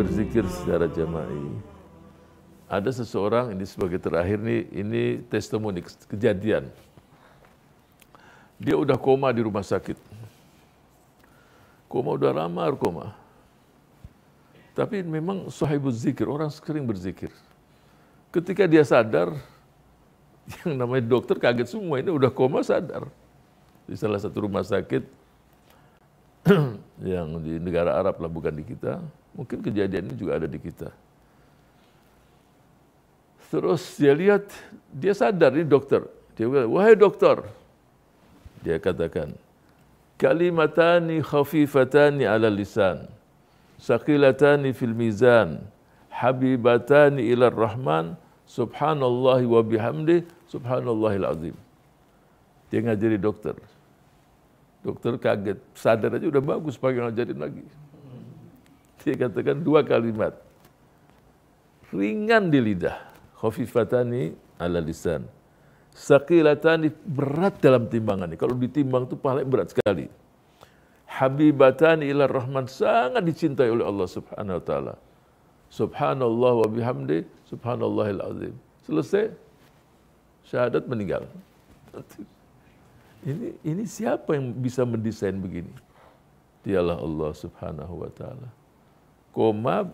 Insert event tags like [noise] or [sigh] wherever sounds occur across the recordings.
berzikir secara jama'i. Ada seseorang ini sebagai terakhir nih ini testimoni kejadian. Dia udah koma di rumah sakit. Koma udah lama koma. Tapi memang sahibul zikir, orang sering berzikir. Ketika dia sadar, [laughs] yang namanya dokter kaget semua, ini udah koma sadar. Di salah satu rumah sakit, [clears throat] yang di negara Arab lah bukan di kita, mungkin kejadian ini juga ada di kita. Terus dia lihat, dia sadar ini dokter. Dia berkata, wahai dokter, dia katakan, kalimatani khafifatani ala lisan, sakilatani fil mizan, habibatani ila rahman, subhanallah wa bihamdi, subhanallahil azim. Dia ngajari dokter. Dokter kaget, sadar aja udah bagus, pagi ngajarin lagi. Dia katakan dua kalimat. Ringan di lidah, khafifatani ala lisan. Sakilatani berat dalam timbangannya. Kalau ditimbang itu pahala berat sekali. Habibatani ila rahman sangat dicintai oleh Allah Subhanahu wa taala. Subhanallah wa bihamdi, subhanallahil azim. Selesai. Syahadat meninggal. Ini ini siapa yang bisa mendesain begini? Dialah Allah Subhanahu wa taala. Koma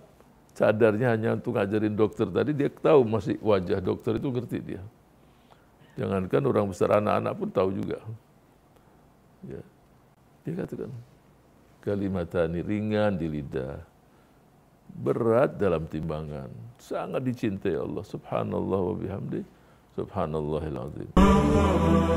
sadarnya hanya untuk ngajarin dokter tadi dia tahu masih wajah dokter itu ngerti dia. Jangankan orang besar anak-anak pun tahu juga. Ya. Dia katakan kalimat ini ringan di lidah, berat dalam timbangan, sangat dicintai Allah Subhanallah wa bihamdi, subhanallahil azim.